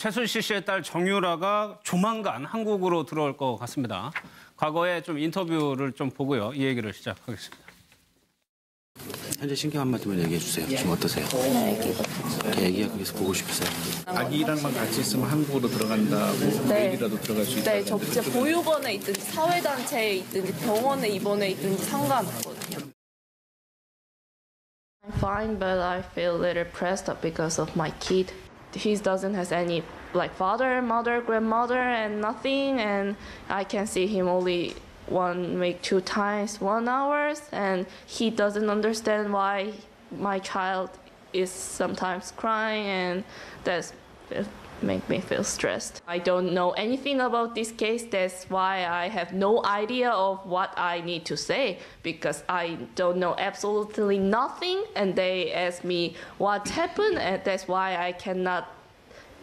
최순실 씨의 딸 정유라가 조만간 한국으로 들어올 것 같습니다. 과거에 좀 인터뷰를 좀 보고요. 이 얘기를 시작하겠습니다. 현재 신경 한마디만 얘기해 주세요. 지금 어떠세요? 애기가 네, 계속 보고 싶으세요? 아기랑만 같이 있으면 한국으로 들어간다고 내일이라도 네. 들어갈 수 있다. 네, 저 진짜 보육원에 있든지 사회단체에 있든지 병원에 입원해 있든지 상관없거든요. I'm fine, but I feel a little pressed up because of my kid. he doesn't has any like father, mother, grandmother, and nothing. And I can see him only one, week, two times, one hours, and he doesn't understand why my child is sometimes crying, and that's make me feel stressed. I don't know anything about this case, that's why I have no idea of what I need to say because I don't know absolutely nothing and they ask me what happened and that's why I cannot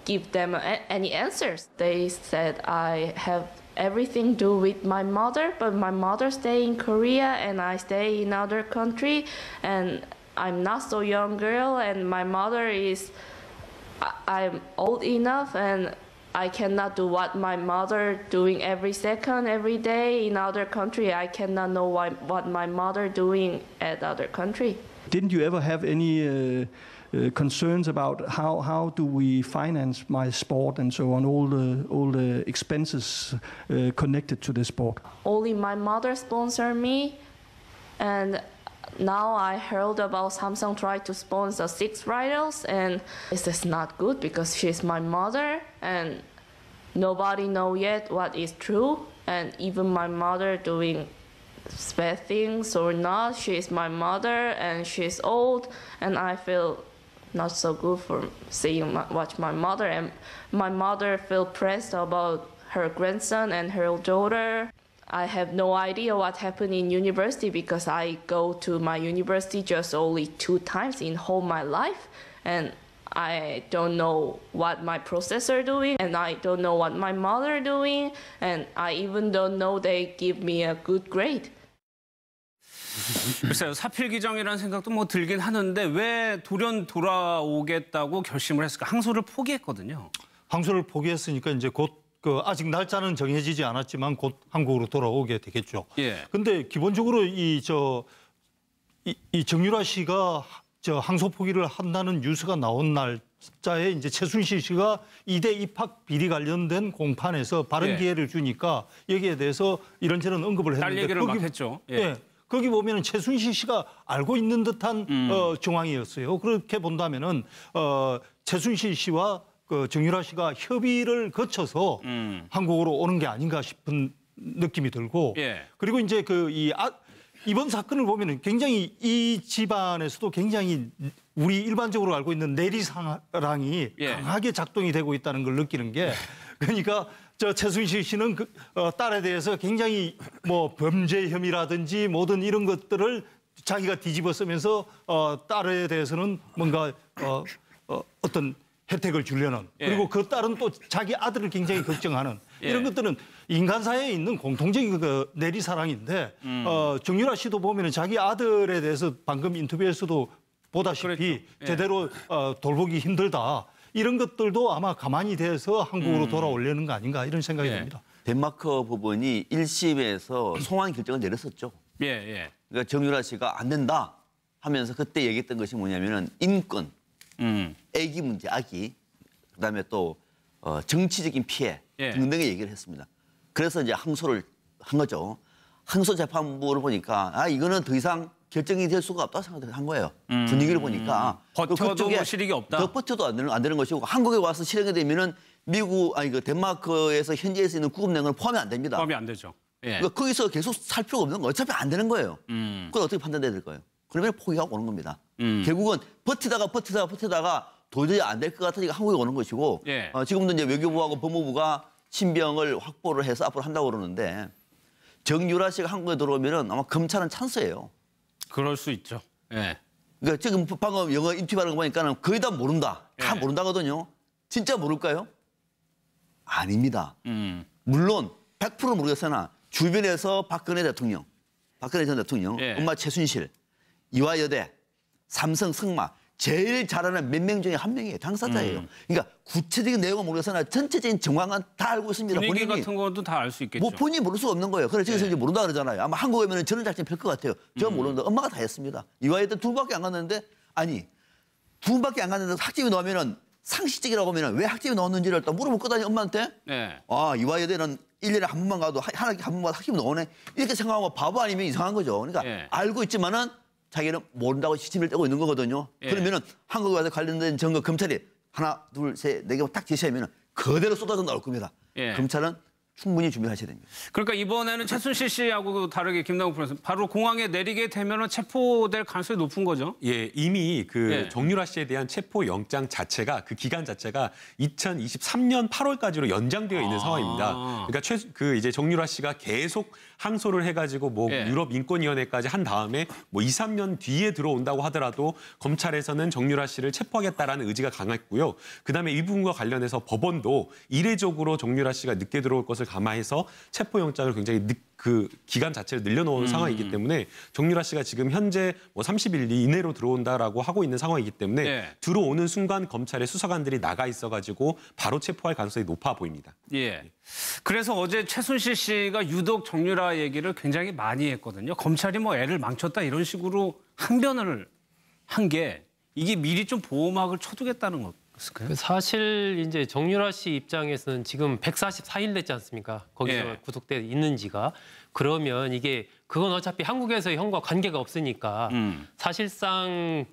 give them any answers. They said I have everything to do with my mother, but my mother stay in Korea and I stay in other country and I'm not so young girl and my mother is I'm old enough and I cannot do what my mother doing every second, every day in other country. I cannot know why, what my mother doing at other country. Didn't you ever have any uh, uh, concerns about how, how do we finance my sport and so on, all the, all the expenses uh, connected to the sport? Only my mother sponsor me and now I heard about Samsung tried to sponsor six riders, and this is not good because she's my mother, and nobody know yet what is true, and even my mother doing bad things or not. She's my mother, and she's old, and I feel not so good for seeing my, watch my mother, and my mother feel pressed about her grandson and her daughter. I have no idea what happened in university because I go to my university just only two times in whole my life and I don't know what my professor doing and I don't know what my mother doing and I even don't know they give me a good grade. 글쎄요 사필귀정이라는 생각도 뭐 들긴 하는데 왜 돌연 돌아오겠다고 결심을 했을까 항소를 포기했거든요. 항소를 포기했으니까 이제 곧그 아직 날짜는 정해지지 않았지만 곧 한국으로 돌아오게 되겠죠. 예. 근데 기본적으로 이 저이 이, 이 정유라 씨가 저 항소 포기를 한다는 뉴스가 나온 날짜에 이제 최순실 씨가 이대 입학 비리 관련된 공판에서 바른 예. 기회를 주니까 여기에 대해서 이런저런 언급을 했는데 딸 얘기를 거기, 막 했죠. 예. 예. 거기 보면은 최순실 씨가 알고 있는 듯한 음. 어, 정황이었어요. 그렇게 본다면은 어, 최순실 씨와 그 정유라 씨가 협의를 거쳐서 음. 한국으로 오는 게 아닌가 싶은 느낌이 들고 예. 그리고 이제 그 이 아, 이번 사건을 보면 굉장히 이 집안에서도 굉장히 우리 일반적으로 알고 있는 내리사랑이 예. 강하게 작동이 되고 있다는 걸 느끼는 게 그러니까 저 최순실 씨는 그, 어, 딸에 대해서 굉장히 뭐 범죄 혐의라든지 모든 이런 것들을 자기가 뒤집어 쓰면서 어, 딸에 대해서는 뭔가 어, 어, 어떤 혜택을 주려는 예. 그리고 그 딸은 또 자기 아들을 굉장히 걱정하는 예. 이런 것들은 인간 사회에 있는 공통적인 그 내리 사랑인데 음. 어, 정유라 씨도 보면은 자기 아들에 대해서 방금 인터뷰에서도 보다시피 예. 제대로 어, 돌보기 힘들다 이런 것들도 아마 가만히 돼서 한국으로 음. 돌아올려는 거 아닌가 이런 생각이 예. 듭니다. 덴마크 부분이 1심에서 송환 결정을 내렸었죠. 예, 예. 그러니까 정유라 씨가 안 된다 하면서 그때 얘기했던 것이 뭐냐면은 인권 음. 애기 문제, 아기, 그다음에 또 어, 정치적인 피해 예. 등등의 얘기를 했습니다. 그래서 이제 항소를 한 거죠. 항소 재판부를 보니까 아 이거는 더 이상 결정이 될 수가 없다 생각한 거예요. 음. 분위기를 보니까 그 버텨도 뭐 실익이 없다. 더 버텨도 안 되는, 안 되는 것이고 한국에 와서 실행이 되면은 미국 아니 그 덴마크에서 현지에서 있는 구급 냉을 포함이 안 됩니다. 포함이 안 되죠. 예. 그러니까 거기서 계속 살 필요가 없는 거 어차피 안 되는 거예요. 음. 그걸 어떻게 판단해야 될까요? 그러면 포기하고 오는 겁니다. 음. 결국은 버티다가 버티다가 버티다가 도저히 안 될 것 같으니까 한국에 오는 것이고 예. 어, 지금도 이제 외교부하고 법무부가 신병을 확보를 해서 앞으로 한다고 그러는데 정유라 씨가 한국에 들어오면은 아마 검찰은 찬스예요. 그럴 수 있죠. 예. 그러니까 지금 방금 영어 인터뷰하는 거보니까 거의 다 모른다. 다 예. 모른다거든요. 진짜 모를까요? 아닙니다. 음. 물론 100% 모르겠으나 주변에서 박근혜 대통령, 박근혜 전 대통령, 예. 엄마 최순실 이화여대, 삼성, 승마 제일 잘하는 몇 명 중에 한 명이에요. 당사자예요. 음. 그러니까 구체적인 내용은 모르겠으나 전체적인 정황은 다 알고 있습니다. 분위기 본인이 같은 것도 다 알 수 있겠죠. 뭐 본인이 모를 수가 없는 거예요. 그래서 네. 이제 모른다 그러잖아요. 아마 한국에 오면 저런 작전 별것 같아요. 저 음. 모르는데 엄마가 다 했습니다. 이화여대 두 분밖에 안 갔는데 아니 두 분밖에 안 갔는데 학점이 나오면은 상식적이라고 하면 왜 학점이 나왔는지를 또물어보거다니 엄마한테. 네. 아 이화여대는 일년에한 번만 가도 하나한 번만 학점이 나오네 이렇게 생각하고 바보 아니면 이상한 거죠. 그러니까 네. 알고 있지만은 자기는 모른다고 시침을 떼고 있는 거거든요. 예. 그러면은 한국에 와서 관련된 증거 검찰이 하나, 둘, 셋, 네개딱 제시하면은 그대로 쏟아져 나올 겁니다. 예. 검찰은 충분히 준비하셔야 됩니다. 그러니까 이번에는 최순실 씨하고 그 다르게 김남국 프로서 바로 공항에 내리게 되면 체포될 가능성이 높은 거죠? 예, 이미 그 예. 정유라 씨에 대한 체포 영장 자체가 그 기간 자체가 2023년 8월까지로 연장되어 있는 아 상황입니다. 그러니까 최, 그 이제 정유라 씨가 계속 항소를 해가지고 뭐 예. 유럽 인권위원회까지 한 다음에 뭐 2, 3년 뒤에 들어온다고 하더라도 검찰에서는 정유라 씨를 체포하겠다라는 의지가 강했고요. 그다음에 이 부분과 관련해서 법원도 이례적으로 정유라 씨가 늦게 들어올 것을 감안해서 체포영장을 굉장히 늦, 그 기간 자체를 늘려놓은 음. 상황이기 때문에 정유라 씨가 지금 현재 뭐 30일 이내로 들어온다라고 하고 있는 상황이기 때문에 예. 들어오는 순간 검찰의 수사관들이 나가 있어가지고 바로 체포할 가능성이 높아 보입니다. 예. 그래서 어제 최순실 씨가 유독 정유라 얘기를 굉장히 많이 했거든요. 검찰이 뭐 애를 망쳤다 이런 식으로 항변을 한 게 이게 미리 좀 보호막을 쳐두겠다는 것 있을까요? 그 사실 이제 정유라 씨 입장에서는 지금 144일 됐지 않습니까? 거기서 예. 구속돼 있는 지가. 그러면 이게 그건 어차피 한국에서 형과 관계가 없으니까 음. 사실상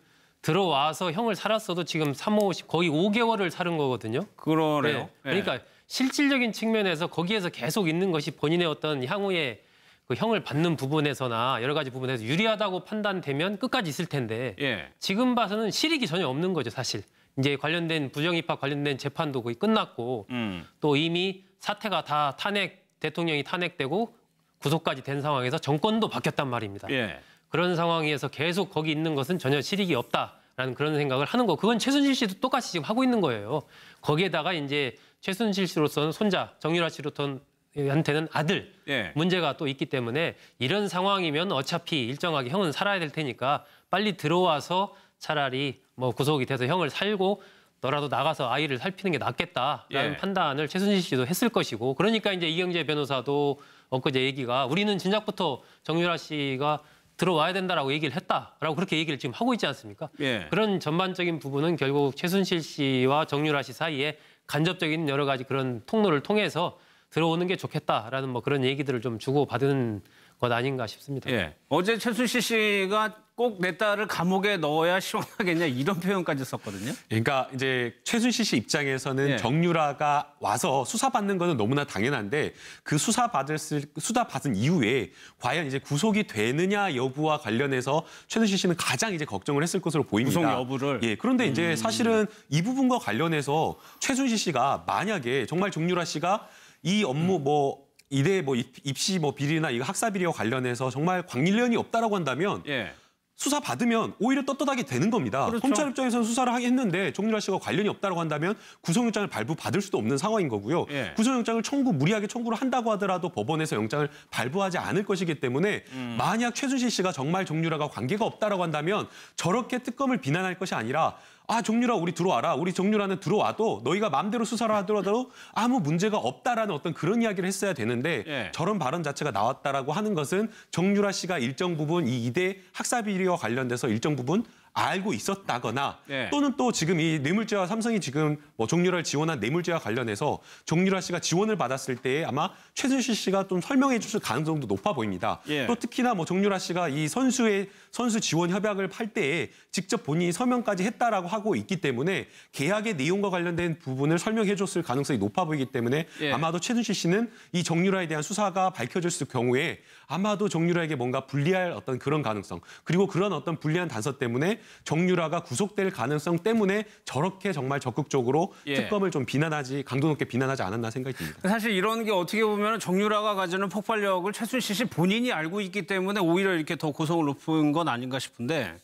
들어와서 형을 살았어도 지금 3, 5, 10, 거의 5개월을 살은 거거든요. 그러네요. 네. 예. 그러니까 예. 실질적인 측면에서 거기에서 계속 있는 것이 본인의 어떤 향후에 그 형을 받는 부분에서나 여러 가지 부분에서 유리하다고 판단되면 끝까지 있을 텐데 예. 지금 봐서는 실익이 전혀 없는 거죠 사실. 이제 관련된 부정 입학 관련된 재판도 거의 끝났고 음. 또 이미 사태가 다 탄핵 대통령이 탄핵되고 구속까지 된 상황에서 정권도 바뀌었단 말입니다. 예. 그런 상황에서 계속 거기 있는 것은 전혀 실익이 없다라는 그런 생각을 하는 거. 그건 최순실 씨도 똑같이 지금 하고 있는 거예요. 거기에다가 이제 최순실 씨로서는 손자, 정유라 씨로서 한테는 아들 예. 문제가 또 있기 때문에 이런 상황이면 어차피 일정하게 형은 살아야 될 테니까 빨리 들어와서 차라리 뭐 구속이 돼서 형을 살고 너라도 나가서 아이를 살피는 게 낫겠다라는 예. 판단을 최순실 씨도 했을 것이고 그러니까 이제 이경재 변호사도 엊그제 얘기가 우리는 진작부터 정유라 씨가 들어와야 된다라고 얘기를 했다라고 그렇게 얘기를 지금 하고 있지 않습니까? 예. 그런 전반적인 부분은 결국 최순실 씨와 정유라 씨 사이에 간접적인 여러 가지 그런 통로를 통해서 들어오는 게 좋겠다라는 뭐 그런 얘기들을 좀 주고 받은 것 아닌가 싶습니다. 예. 어제 최순실 씨가 꼭 내 딸을 감옥에 넣어야 시원하겠냐 이런 표현까지 썼거든요. 그러니까 이제 최순실 씨 입장에서는 예. 정유라가 와서 수사받는 거는 너무나 당연한데 그 수사받을 수사받은 이후에 과연 이제 구속이 되느냐 여부와 관련해서 최순실 씨는 가장 이제 걱정을 했을 것으로 보입니다. 구속 여부를. 예. 그런데 이제 음... 사실은 이 부분과 관련해서 최순실 씨가 만약에 정말 정유라 씨가 이 업무 음. 뭐 이대 뭐 입시 뭐 비리나 이거 학사 비리와 관련해서 정말 관련이 없다라고 한다면 예. 수사 받으면 오히려 떳떳하게 되는 겁니다. 그렇죠. 검찰 입장에서는 수사를 하긴 했는데 종유라 씨가 관련이 없다고 한다면 구속영장을 발부 받을 수도 없는 상황인 거고요. 예. 구속영장을 청구 무리하게 청구를 한다고 하더라도 법원에서 영장을 발부하지 않을 것이기 때문에 음. 만약 최준실 씨가 정말 종유라가 관계가 없다고 한다면 저렇게 특검을 비난할 것이 아니라 아 정유라 우리 들어와라 우리 정유라는 들어와도 너희가 마음대로 수사를 하더라도 아무 문제가 없다라는 어떤 그런 이야기를 했어야 되는데 예. 저런 발언 자체가 나왔다라고 하는 것은 정유라 씨가 일정 부분 이 이대 학사비리와 관련돼서 일정 부분 알고 있었다거나 네. 또는 또 지금 이 뇌물죄와 삼성이 지금 뭐종유라를 지원한 뇌물죄와 관련해서 정유라 씨가 지원을 받았을 때에 아마 최순실 씨가 좀 설명해 주실 가능성도 높아 보입니다. 예. 또 특히나 뭐 정유라 씨가 이 선수의 선수 지원 협약을 팔 때에 직접 본인이 서명까지 했다라고 하고 있기 때문에 계약의 내용과 관련된 부분을 설명해 줬을 가능성이 높아 보이기 때문에 예. 아마도 최순실 씨는 이 정유라에 대한 수사가 밝혀졌을 경우에 아마도 정유라에게 뭔가 불리할 어떤 그런 가능성 그리고 그런 어떤 불리한 단서 때문에 정유라가 구속될 가능성 때문에 저렇게 정말 적극적으로 예. 특검을 좀 비난하지 강도 높게 비난하지 않았나 생각이 듭니다. 사실 이런 게 어떻게 보면 정유라가 가지는 폭발력을 최순실 씨 본인이 알고 있기 때문에 오히려 이렇게 더 고성을 높은 건 아닌가 싶은데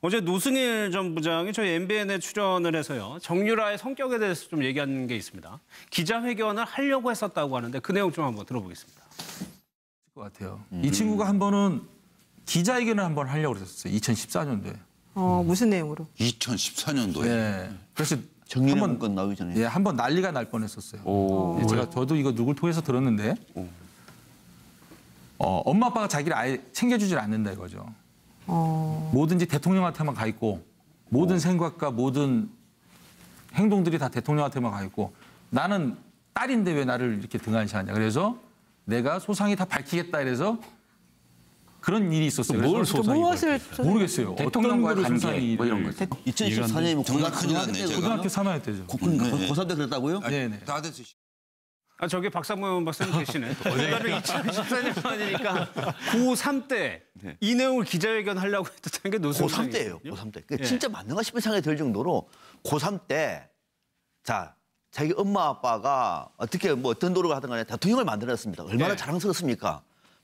어제 노승일 전 부장이 저희 MBN에 출연을 해서요. 정유라의 성격에 대해서 좀 얘기한 게 있습니다. 기자회견을 하려고 했었다고 하는데 그 내용 좀 한번 들어보겠습니다. 것 같아요. 음. 이 친구가 한 번은 기자회견을 한번 하려고 그었어요 2014년도에. 어, 무슨 내용으로? 2014년도에. 예. 그래서 한번 나오기 전에. 예, 한 번 난리가 날 뻔했었어요. 오. 예, 제가 저도 이거 누굴 통해서 들었는데 오. 어, 엄마 아빠가 자기를 아예 챙겨주질 않는다 이거죠. 어. 뭐든지 대통령한테만 가 있고 모든 오. 생각과 모든 행동들이 다 대통령한테만 가 있고 나는 딸인데 왜 나를 이렇게 등한시하냐. 그래서 내가 소상이 다 밝히겠다 이래서 그런 일이 있었어요. 뭘 소상이 무엇을 뭐 모르겠어요. 대통령과 관계 뭐 이런 거. 2014년이면 고등학교 3학년 때죠. 고3 때 그랬다고요? 네다 됐으시. 아, 네, 네. 아 저게 박사모 박사님 계시네. 왜냐하면 2014년만이니까 고3 때 이 내용을 기자회견 하려고 했던 게 노선 고3 때예요. 고3 때. 그러니까 예. 진짜 맞는가 싶은 생각이 들 정도로 고3 때 자. 자기 엄마 아빠가 어떻게 뭐 어떤 노력을 하든 간에 대통령을 만들어습니다 얼마나 예. 자랑스럽습니까?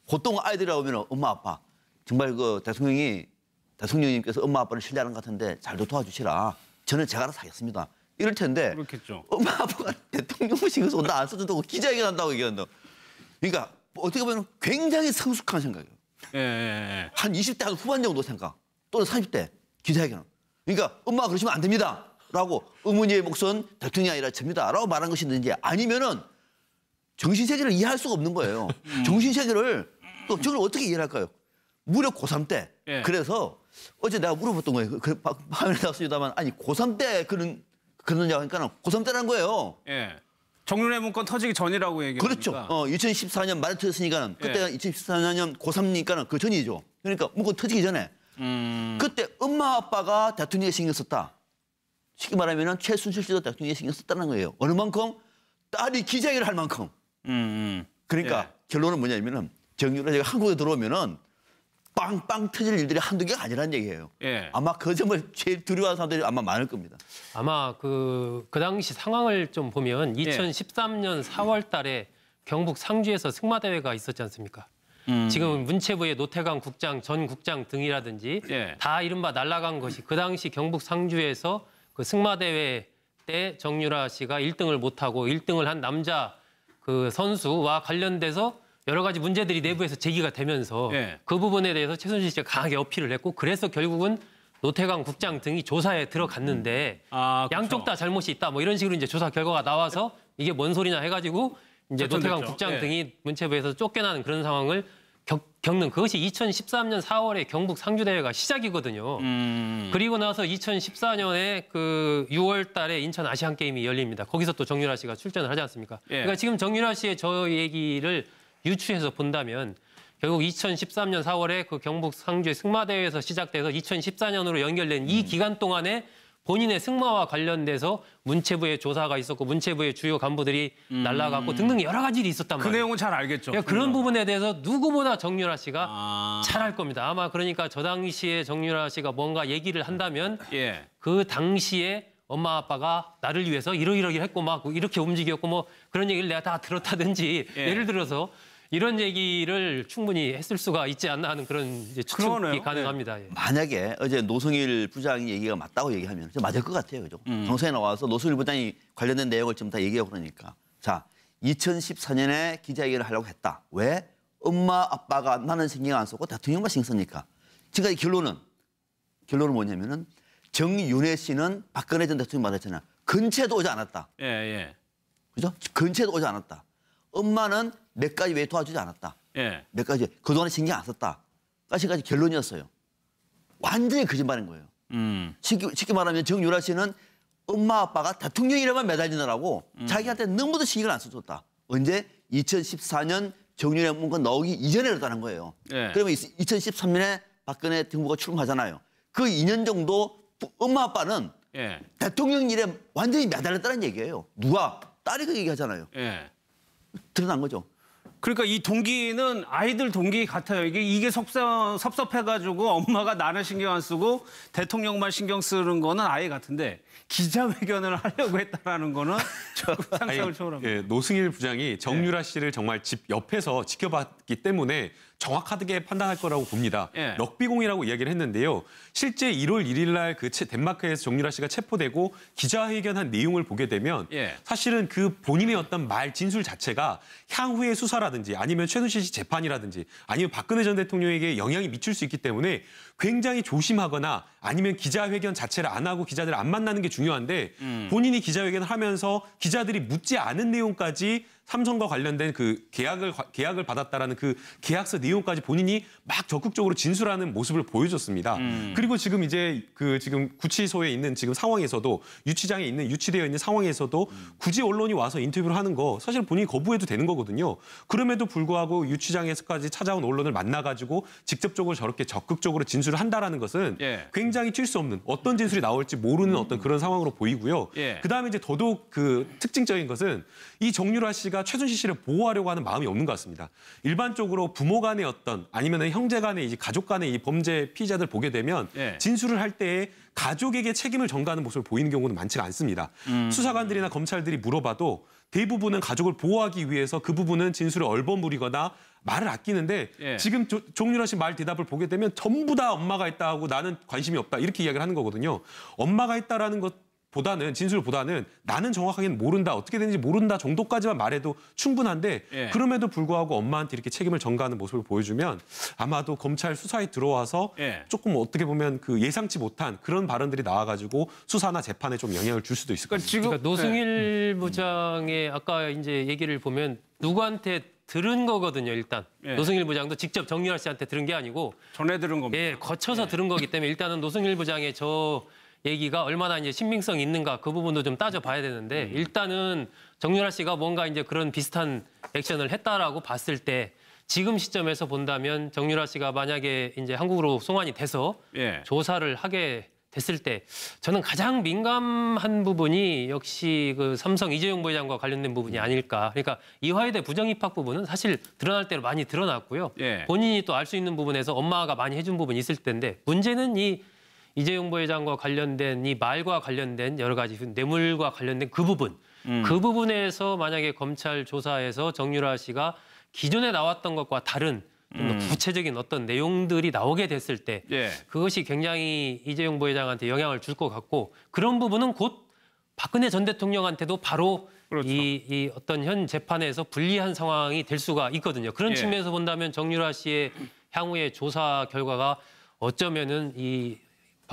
보통 아이들이 라고하면 엄마 아빠 정말 그 대통령이 대통령님께서 엄마 아빠를 신뢰하는 것 같은데 잘도 도와주시라. 저는 제가 알아서 하겠습니다. 이럴 텐데 그렇겠죠. 엄마 아빠가 대통령 모시고서 나 안 써준다고 기자회견한다고 얘기한다. 그러니까 어떻게 보면 굉장히 성숙한 생각이에요. 예, 예, 예. 한 20대 한 후반 정도 생각 또는 30대 기자회견. 그러니까 엄마가 그러시면 안 됩니다. 라고 어머니의 목선 소 대통령이 아니라 접니다. 라고 말한 것이든지 아니면은 정신세계를 이해할 수가 없는 거예요. 음. 정신세계를 또 저걸 어떻게 이해할까요? 무려 고3 때. 예. 그래서 어제 내가 물어봤던 거예요. 그, 밤에 그 나왔습니다만 아니 고3 때 그런 그러냐 하니까 고3 때라는 거예요. 예. 정론의 문건 터지기 전이라고 얘기합니 그렇죠. 어, 2014년 말에 터졌으니까 예. 그때가 예. 2014년 고3이니까 그 전이죠. 그러니까 문건 터지기 전에 음... 그때 엄마 아빠가 대통령에 신경 썼다. 쉽게 말하면 최순실 씨도 대통령에 신경 썼다는 거예요. 어느 만큼 딸이 기자회견을 할 만큼. 음, 음, 그러니까 예. 결론은 뭐냐면은 정유라 제가 한국에 들어오면은 빵빵 터질 일들이 한두 개가 아니라는 얘기예요. 예. 아마 그 점을 제일 두려워하는 사람들이 아마 많을 겁니다. 아마 그, 그 당시 상황을 좀 보면 2013년 예. 4월 달에 경북 상주에서 승마대회가 있었지 않습니까? 음. 지금 문체부의 노태강 국장, 전 국장 등이라든지 예. 다 이른바 날라간 것이 그 당시 경북 상주에서 그 승마대회 때 정유라 씨가 1등을 못하고 1등을 한 남자 그 선수와 관련돼서 여러 가지 문제들이 내부에서 제기가 되면서 네. 그 부분에 대해서 최순실 씨가 강하게 어필을 했고 그래서 결국은 노태강 국장 등이 조사에 들어갔는데 아, 그렇죠. 양쪽 다 잘못이 있다 뭐 이런 식으로 이제 조사 결과가 나와서 이게 뭔 소리냐 해가지고 이제 노태강 됐죠. 국장 네. 등이 문체부에서 쫓겨나는 그런 상황을 겪는 그것이 2013년 4월에 경북 상주대회가 시작이거든요. 음... 그리고 나서 2014년에 그 6월 달에 인천 아시안 게임이 열립니다. 거기서 또 정유라 씨가 출전을 하지 않습니까? 예. 그러니까 지금 정유라 씨의 저 얘기를 유추해서 본다면 결국 2013년 4월에 그 경북 상주의 승마대회에서 시작돼서 2014년으로 연결된 이 음. 기간 동안에 본인의 승마와 관련돼서 문체부의 조사가 있었고 문체부의 주요 간부들이 음. 날라갔고 등등 여러 가지 일이 있었단 그 말이에요. 그 내용은 잘 알겠죠. 그러니까 그런 부분에 대해서 누구보다 정유라 씨가 아... 잘할 겁니다. 아마 그러니까 저 당시에 정유라 씨가 뭔가 얘기를 한다면 예. 그 당시에 엄마 아빠가 나를 위해서 이러이러기 했고 막 이렇게 움직였고 뭐 그런 얘기를 내가 다 들었다든지 예. 예를 들어서 이런 얘기를 충분히 했을 수가 있지 않나 하는 그런 추측이 그러네요. 가능합니다. 네. 예. 만약에 어제 노승일 부장 얘기가 맞다고 얘기하면 맞을 것 같아요. 그죠? 음. 정선에 나와서 노승일 부장이 관련된 내용을 지금 다 얘기하고 그러니까. 자, 2014년에 기자회견을 하려고 했다. 왜? 엄마, 아빠가 나는 신경 안 썼고 대통령만 신경 쓰니까. 지금까지 결론은, 결론은 뭐냐면은 정윤혜 씨는 박근혜 전 대통령 말했잖아요. 근처에도 오지 않았다. 예, 예. 그죠? 근처에도 오지 않았다. 엄마는 몇 가지 왜 도와주지 않았다. 예. 몇 가지 그동안에 신경 안 썼다. 까지까지 결론이었어요. 완전히 거짓말인 거예요. 음. 쉽게, 쉽게 말하면 정유라 씨는 엄마 아빠가 대통령이라만 매달리느라고 음. 자기한테 너무도 신경을 안 써줬다. 언제 2014년 정유라 문건 나오기 이전에 그랬다는 거예요. 예. 그러면 2013년에 박근혜 정부가 출범하잖아요. 그 2년 정도 엄마 아빠는 예. 대통령 일에 완전히 매달렸다는 얘기예요. 누가 딸이 그 얘기하잖아요. 예. 드러난 거죠. 그러니까 이 동기는 아이들 동기 같아요. 이게 이게 섭섭, 섭섭해가지고 엄마가 나를 신경 안 쓰고 대통령만 신경 쓰는 거는 아이 같은데 기자회견을 하려고 했다라는 거는 조금 상상을 초월합니다. 예, 노승일 부장이 네. 정유라 씨를 정말 집 옆에서 지켜봤기 때문에 정확하게 판단할 거라고 봅니다. 예. 럭비공이라고 이야기를 했는데요. 실제 1월 1일 날 그 덴마크에서 정유라 씨가 체포되고 기자회견한 내용을 보게 되면 예. 사실은 그 본인의 어떤 말 진술 자체가 향후의 수사라든지 아니면 최순실 씨 재판이라든지 아니면 박근혜 전 대통령에게 영향이 미칠 수 있기 때문에 굉장히 조심하거나 아니면 기자회견 자체를 안 하고 기자들 안 만나는 게 중요한데 음. 본인이 기자회견을 하면서 기자들이 묻지 않은 내용까지 삼성과 관련된 그 계약을 계약을 받았다라는 그 계약서 내용까지 본인이 막 적극적으로 진술하는 모습을 보여줬습니다. 음. 그리고 지금 이제 그 지금 구치소에 있는 지금 상황에서도 유치장에 있는 유치되어 있는 상황에서도 음. 굳이 언론이 와서 인터뷰를 하는 거 사실 본인이 거부해도 되는 거거든요. 그럼에도 불구하고 유치장에서까지 찾아온 언론을 만나가지고 직접적으로 저렇게 적극적으로 진술을 한다라는 것은 예. 굉장히 튈 수 없는 어떤 진술이 나올지 모르는 음. 어떤 그런 상황으로 보이고요. 예. 그 다음에 이제 더더욱 그 특징적인 것은 이 정유라 씨가 씨가 최순실 씨를 보호하려고 하는 마음이 없는 것 같습니다. 일반적으로 부모 간의 어떤 아니면 형제 간의 이제 가족 간의 이 범죄 피의자들 보게 되면 예. 진술을 할 때에 가족에게 책임을 전가하는 모습을 보이는 경우는 많지가 않습니다. 음. 수사관들이나 검찰들이 물어봐도 대부분은 가족을 보호하기 위해서 그 부분은 진술을 얼버무리거나 말을 아끼는데 예. 지금 종윤아 신말 대답을 보게 되면 전부 다 엄마가 있다 하고 나는 관심이 없다 이렇게 이야기를 하는 거거든요. 엄마가 있다라는것 보다는 진술보다는 나는 정확하게는 모른다 어떻게 되는지 모른다 정도까지만 말해도 충분한데 예. 그럼에도 불구하고 엄마한테 이렇게 책임을 전가하는 모습을 보여주면 아마도 검찰 수사에 들어와서 예. 조금 어떻게 보면 그 예상치 못한 그런 발언들이 나와가지고 수사나 재판에 좀 영향을 줄 수도 있을 그러니까 겁니다. 그러니까 노승일 예. 부장의 아까 이제 얘기를 보면 누구한테 들은 거거든요, 일단. 예. 노승일 부장도 직접 정유라 씨한테 들은 게 아니고 전해 들은 겁니다. 예, 거쳐서 예. 들은 거기 때문에 일단은 노승일 부장의 저 얘기가 얼마나 이제 신빙성 있는가 그 부분도 좀 따져봐야 되는데 음. 일단은 정유라 씨가 뭔가 이제 그런 비슷한 액션을 했다라고 봤을 때 지금 시점에서 본다면 정유라 씨가 만약에 이제 한국으로 송환이 돼서 예. 조사를 하게 됐을 때 저는 가장 민감한 부분이 역시 그 삼성 이재용 부회장과 관련된 부분이 음. 아닐까. 그러니까 이화여대 부정 입학 부분은 사실 드러날 때로 많이 드러났고요. 예. 본인이 또 알 수 있는 부분에서 엄마가 많이 해준 부분이 있을 텐데 문제는 이 이재용 부회장과 관련된 이 말과 관련된 여러 가지 그 뇌물과 관련된 그 부분 음. 그 부분에서 만약에 검찰 조사에서 정유라 씨가 기존에 나왔던 것과 다른 좀더 음. 구체적인 어떤 내용들이 나오게 됐을 때 예. 그것이 굉장히 이재용 부회장한테 영향을 줄 것 같고 그런 부분은 곧 박근혜 전 대통령한테도 바로 그렇죠. 이, 이 어떤 현 재판에서 불리한 상황이 될 수가 있거든요. 그런 예. 측면에서 본다면 정유라 씨의 향후의 조사 결과가 어쩌면은 이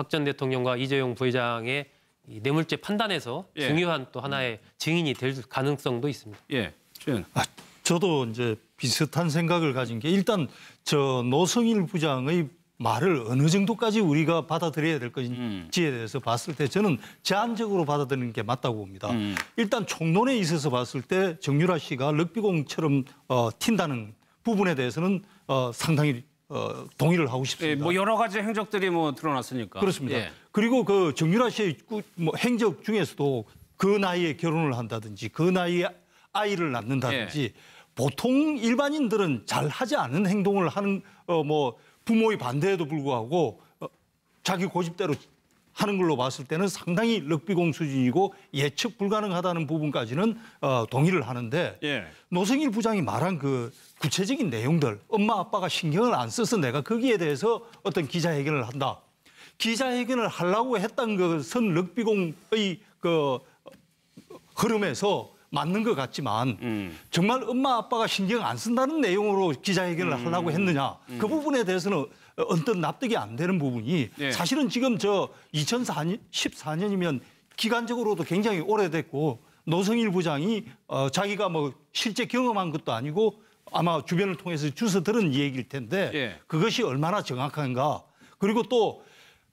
박전 대통령과 이재용 부회장의 이 뇌물죄 판단에서 예. 중요한 또 하나의 음. 증인이 될 가능성도 있습니다. 예, 아, 저도 이제 비슷한 생각을 가진 게 일단 저 노성일 부장의 말을 어느 정도까지 우리가 받아들여야 될 것인지에 음. 대해서 봤을 때 저는 제한적으로 받아들이는 게 맞다고 봅니다. 음. 일단 총론에 있어서 봤을 때 정유라 씨가 럭비공처럼 어, 튄다는 부분에 대해서는 어, 상당히 어, 동의를 하고 싶습니다. 예, 뭐 여러 가지 행적들이 뭐 드러났으니까. 그렇습니다. 예. 그리고 그 정유라 씨의 뭐 행적 중에서도 그 나이에 결혼을 한다든지 그 나이에 아이를 낳는다든지 예. 보통 일반인들은 잘 하지 않은 행동을 하는 어, 뭐 부모의 반대에도 불구하고 어, 자기 고집대로 하는 걸로 봤을 때는 상당히 럭비공 수준이고 예측 불가능하다는 부분까지는 어, 동의를 하는데 예. 노승일 부장이 말한 그 구체적인 내용들 엄마 아빠가 신경을 안 써서 내가 거기에 대해서 어떤 기자회견을 한다. 기자회견을 하려고 했던 것은 럭비공의 그 흐름에서 맞는 것 같지만 음. 정말 엄마 아빠가 신경 안 쓴다는 내용으로 기자회견을 음. 하려고 했느냐 그 음. 그 부분에 대해서는 어, 언뜻 납득이 안 되는 부분이 네. 사실은 지금 저 2014년이면 기간적으로도 굉장히 오래됐고 노성일 부장이 어, 자기가 뭐 실제 경험한 것도 아니고 아마 주변을 통해서 주서 들은 얘기일 텐데 예. 그것이 얼마나 정확한가 그리고 또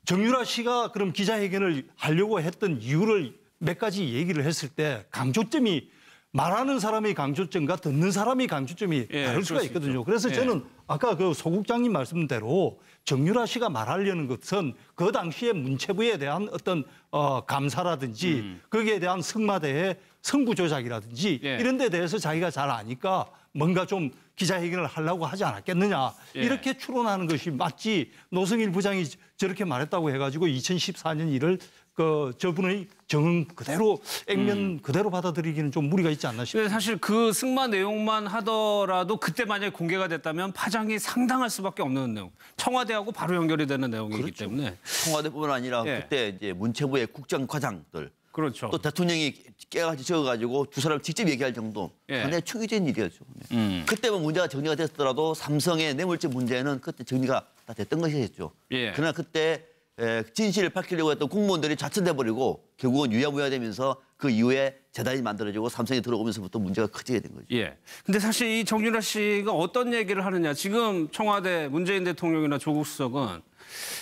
정유라 씨가 그럼 기자회견을 하려고 했던 이유를 몇 가지 얘기를 했을 때 강조점이 말하는 사람의 강조점과 듣는 사람의 강조점이 예, 다를 수가 있거든요. 그래서 예. 저는 아까 그 소국장님 말씀대로 정유라 씨가 말하려는 것은 그 당시에 문체부에 대한 어떤 어, 감사라든지 음. 거기에 대한 승마대의 성구 조작이라든지 예. 이런 데 대해서 자기가 잘 아니까 뭔가 좀 기자회견을 하려고 하지 않았겠느냐 예. 이렇게 추론하는 것이 맞지 노승일 부장이 저렇게 말했다고 해가지고 2014년 일을 그 저분의 정은 그대로 액면 음. 그대로 받아들이기는 좀 무리가 있지 않나 싶어요. 네, 사실 그 승마 내용만 하더라도 그때 만약에 공개가 됐다면 파장이 상당할 수밖에 없는 내용. 청와대하고 바로 연결이 되는 내용이기 그렇죠. 때문에 청와대뿐만 아니라 예. 그때 이제 문체부의 국장과장들 그렇죠. 또 대통령이 깨가지 적어가지고 두 사람 직접 얘기할 정도 상당 예. 충격적인 일이었죠. 네. 음. 그때만 문제가 정리가 됐더라도 삼성의 뇌물죄 문제는 그때 정리가 다 됐던 것이었죠. 예. 그러나 그때 예, 진실을 밝히려고 했던 공무원들이 좌천돼버리고 결국은 유야무야되면서 그 이후에 재단이 만들어지고 삼성이 들어오면서부터 문제가 커지게 된 거죠. 예. 근데 사실 이 정유라 씨가 어떤 얘기를 하느냐. 지금 청와대 문재인 대통령이나 조국 수석은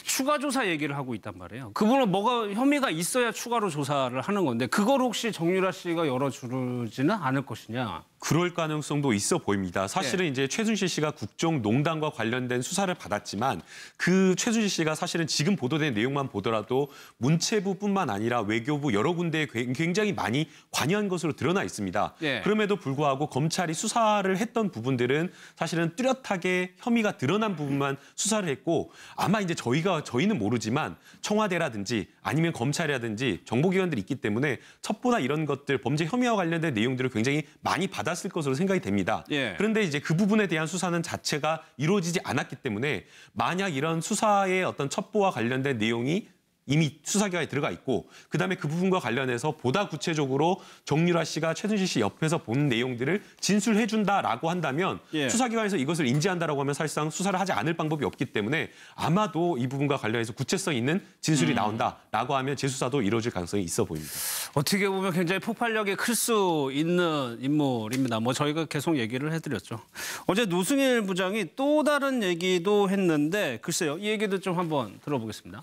추가 조사 얘기를 하고 있단 말이에요. 그분은 뭐가 혐의가 있어야 추가로 조사를 하는 건데 그걸 혹시 정유라 씨가 열어주지는 않을 것이냐. 그럴 가능성도 있어 보입니다. 사실은 네. 이제 최순실 씨가 국정농단과 관련된 수사를 받았지만 그 최순실 씨가 사실은 지금 보도된 내용만 보더라도 문체부뿐만 아니라 외교부 여러 군데에 굉장히 많이 관여한 것으로 드러나 있습니다. 네. 그럼에도 불구하고 검찰이 수사를 했던 부분들은 사실은 뚜렷하게 혐의가 드러난 부분만 수사를 했고 아마 이제 저희가 저희는 모르지만 청와대라든지 아니면 검찰이라든지 정보기관들이 있기 때문에 첩보나 이런 것들 범죄 혐의와 관련된 내용들을 굉장히 많이 받았을 것으로 생각이 됩니다. 예. 그런데 이제 그 부분에 대한 수사는 자체가 이루어지지 않았기 때문에 만약 이런 수사의 어떤 첩보와 관련된 내용이 이미 수사 기관에 들어가 있고 그다음에 그 부분과 관련해서 보다 구체적으로 정유라 씨가 최순실 씨 옆에서 본 내용들을 진술해 준다라고 한다면 예. 수사 기관에서 이것을 인지한다라고 하면 사실상 수사를 하지 않을 방법이 없기 때문에 아마도 이 부분과 관련해서 구체성 있는 진술이 음. 나온다라고 하면 재수사도 이루어질 가능성이 있어 보입니다. 어떻게 보면 굉장히 폭발력이 클 수 있는 인물입니다. 뭐 저희가 계속 얘기를 해 드렸죠. 어제 노승일 부장이 또 다른 얘기도 했는데 글쎄요. 이 얘기도 좀 한번 들어보겠습니다.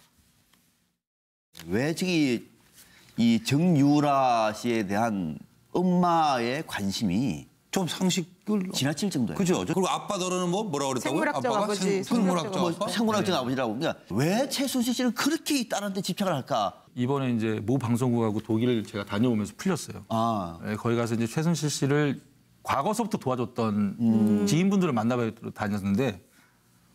왜 저기 이 정유라 씨에 대한 엄마의 관심이 좀 상식을 지나칠 정도예요. 그죠. 그리고 아빠 더러뭐 뭐라 그랬다고 생물학적 아빠가 아버지, 생, 생물학적, 생물학적 뭐 아빠? 생물학적 네. 아버지라고. 그러니까 왜 최순실 씨는 그렇게 딸한테 집착을 할까? 이번에 이제 모 방송국하고 독일을 제가 다녀오면서 풀렸어요. 아. 네, 거기 가서 이제 최순실 씨를 과거서부터 도와줬던 음. 지인분들을 만나뵈러 다녔는데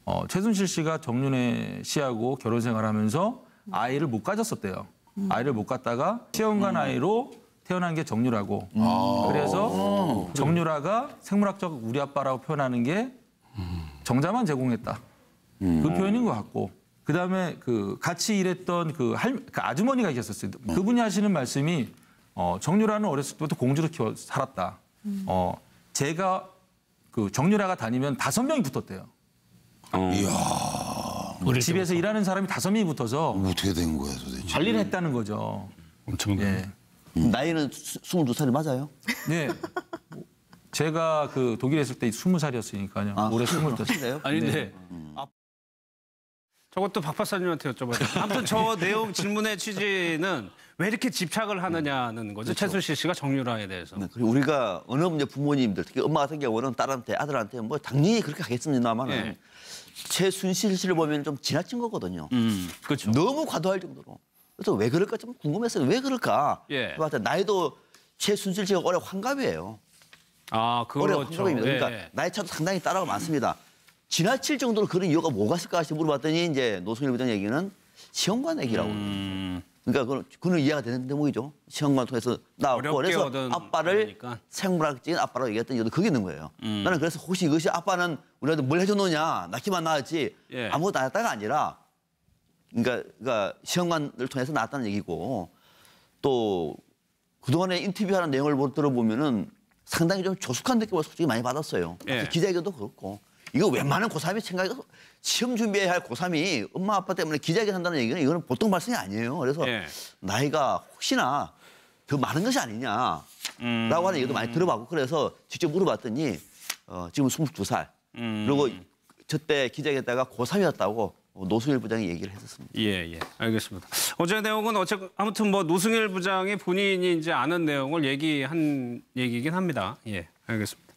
어, 최순실 씨가 정윤혜 씨하고 결혼 생활하면서 아이를 못 가졌었대요. 아이를 못 갖다가 시험관 음. 아이로 태어난 게 정유라고. 음. 아. 그래서 정유라가 생물학적 우리 아빠라고 표현하는 게 정자만 제공했다. 음. 그 표현인 것 같고. 그다음에 그 같이 일했던 그, 할, 그 아주머니가 계셨어요. 네. 그분이 하시는 말씀이 어, 정유라는 어렸을 때부터 공주로 키워 살았다. 어, 제가 그 정유라가 다니면 다섯 명이 붙었대요. 이야. 집에서 때부터. 일하는 사람이 다섯 명이 붙어서 어, 어떻게 된 거야 도대체? 관리를 했다는 거죠. 엄청나. 예. 음. 나이는 스물두 살이 맞아요? 네. 제가 그 독일에 있을 때 스무 살이었으니까요. 아, 올해 스물두 살이요? 아닌데. 네. 음. 저것도 박 박사님한테 여쭤봐요. 아무튼 저 내용 질문의 취지는 왜 이렇게 집착을 하느냐는 거죠. 그렇죠. 최순실 씨가 정유라에 대해서. 네, 그리고 우리가 어느 부모님들 특히 엄마 같은 경우는 딸한테 아들한테 뭐 당연히 그렇게 하겠습니다만은 네. 최순실 씨를 보면 좀 지나친 거거든요. 음, 그렇죠. 너무 과도할 정도로. 그래서 왜 그럴까 좀궁금해서왜 그럴까? 예. 하여튼 나이도 최순실 씨가 올해 환갑이에요. 아, 그렇죠. 올해 환갑입니다. 예, 그러니까 예. 나이 차도 상당히 따라가 많습니다. 지나칠 정도로 그런 이유가 뭐가 있을까 싶어 물어봤더니 이제 노승일 부장 얘기는 시험관 얘기라고. 음... 그러니까 그건, 그건 이해가 되는 대목이죠. 시험관 통해서 나왔고 그래서 아빠를 그러니까. 생물학적인 아빠라고 얘기했던 이유도 그게 있는 거예요. 음. 나는 그래서 혹시 이것이 아빠는 우리한테 뭘 해줬느냐 낳기만 낳았지 예. 아무것도 안 했다가 아니라 그러니까, 그러니까 시험관을 통해서 낳았다는 얘기고 또 그동안에 인터뷰하는 내용을 들어보면은 상당히 좀 조숙한 느낌을 솔직히 많이 받았어요. 예. 기자회견도 그렇고 이거 웬만한 고3이 생각해서 시험 준비해야 할 고3이 엄마 아빠 때문에 기자회견 한다는 얘기는 이거는 보통 발생이 아니에요. 그래서 예. 나이가 혹시나 더 많은 것이 아니냐라고 음... 하는 얘기도 많이 음. 들어봤고 그래서 직접 물어봤더니 어, 지금 22살 음... 그리고 저때 기자회견 했다가 고3이었다고 노승일 부장이 얘기를 했었습니다. 예, 예. 알겠습니다. 어제 내용은 어째 아무튼 뭐 노승일 부장이 본인이 이제 아는 내용을 얘기한 얘기긴 합니다. 예. 알겠습니다.